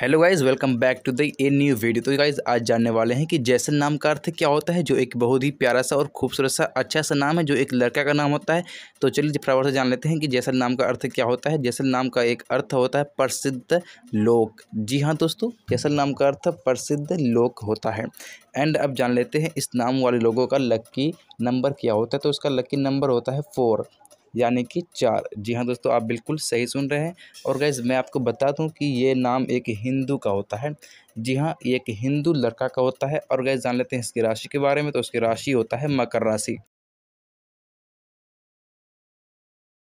hello guys welcome back to the a new video तो guys आज जानने वाले हैं कि जैसन नाम का अर्थ क्या होता है जो एक बहुत ही प्यारा सा और खूबसूरत सा अच्छा सा नाम है जो एक लड़का का नाम होता है तो चलिए फटाफट से जान लेते हैं कि जैसन नाम का अर्थ क्या होता है जैसन नाम का एक अर्थ होता है प्रसिद्ध लोक जी हाँ दोस्तों जैसन नाम का अर्थ प्रसिद्ध लोक होता है एंड अब जान लेते हैं इस नाम वाले लोगों का लक्की नंबर क्या होता है तो उसका लक्की नंबर होता है फोर यानी कि चार जी हाँ दोस्तों आप बिल्कुल सही सुन रहे हैं और गैस मैं आपको बता दूं कि ये नाम एक हिंदू का होता है जी हाँ एक हिंदू लड़का का होता है और गैस जान लेते हैं इसकी राशि के बारे में तो उसकी राशि होता है मकर राशि